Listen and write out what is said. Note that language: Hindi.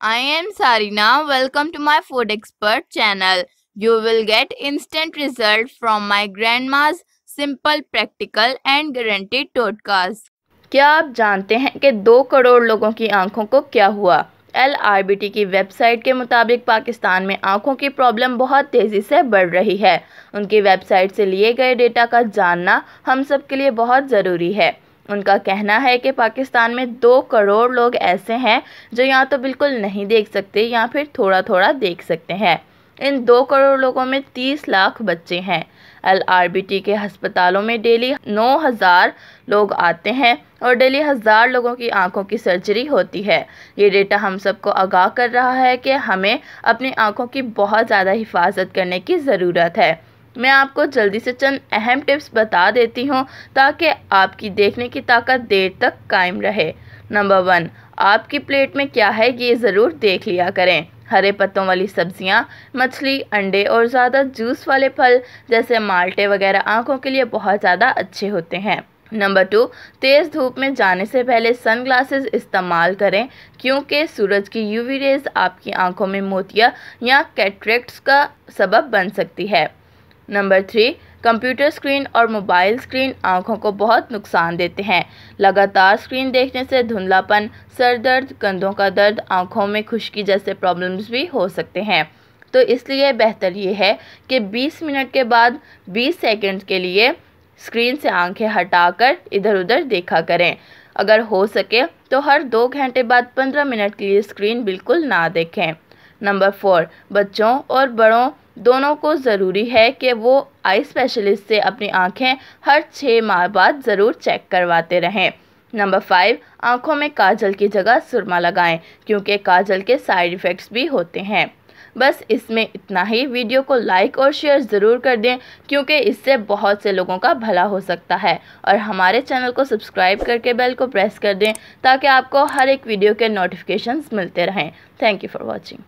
I am Sarina. Welcome to my food expert channel. You will get instant result from my grandma's simple practical and guaranteed podcast. क्या आप जानते हैं कि दो करोड़ लोगों की आंखों को क्या हुआ एल की वेबसाइट के मुताबिक पाकिस्तान में आंखों की प्रॉब्लम बहुत तेज़ी से बढ़ रही है उनकी वेबसाइट से लिए गए डेटा का जानना हम सब के लिए बहुत ज़रूरी है उनका कहना है कि पाकिस्तान में दो करोड़ लोग ऐसे हैं जो या तो बिल्कुल नहीं देख सकते या फिर थोड़ा थोड़ा देख सकते हैं इन दो करोड़ लोगों में तीस लाख बच्चे हैं एल आर बी टी के हस्पतालों में डेली नौ हज़ार लोग आते हैं और डेली हज़ार लोगों की आंखों की सर्जरी होती है ये डेटा हम सबको आगाह कर रहा है कि हमें अपनी आंखों की बहुत ज़्यादा हिफाजत करने की ज़रूरत है मैं आपको जल्दी से चंद अहम टिप्स बता देती हूँ ताकि आपकी देखने की ताकत देर तक कायम रहे नंबर वन आपकी प्लेट में क्या है ये ज़रूर देख लिया करें हरे पत्तों वाली सब्जियाँ मछली अंडे और ज़्यादा जूस वाले फल जैसे माल्टे वगैरह आँखों के लिए बहुत ज़्यादा अच्छे होते हैं नंबर टू तेज़ धूप में जाने से पहले सनग्लासेस इस्तेमाल करें क्योंकि सूरज की यूवी रेज आपकी आंखों में मोतिया या कैटरेक्ट्स का सबब बन सकती है नंबर थ्री कंप्यूटर स्क्रीन और मोबाइल स्क्रीन आँखों को बहुत नुकसान देते हैं लगातार स्क्रीन देखने से धुंधलापन सर दर्द कंधों का दर्द आँखों में खुश्की जैसे प्रॉब्लम्स भी हो सकते हैं तो इसलिए बेहतर ये है कि 20 मिनट के बाद 20 सेकंड के लिए स्क्रीन से आंखें हटाकर इधर उधर देखा करें अगर हो सके तो हर दो घंटे बाद 15 मिनट के लिए स्क्रीन बिल्कुल ना देखें नंबर फोर बच्चों और बड़ों दोनों को ज़रूरी है कि वो आई स्पेशलिस्ट से अपनी आँखें हर छः माह बाद ज़रूर चेक करवाते रहें नंबर फाइव आँखों में काजल की जगह सुरमा लगाएं क्योंकि काजल के साइड इफ़ेक्ट्स भी होते हैं बस इसमें इतना ही वीडियो को लाइक और शेयर ज़रूर कर दें क्योंकि इससे बहुत से लोगों का भला हो सकता है और हमारे चैनल को सब्सक्राइब करके बेल को प्रेस कर दें ताकि आपको हर एक वीडियो के नोटिफिकेशंस मिलते रहें थैंक यू फॉर वॉचिंग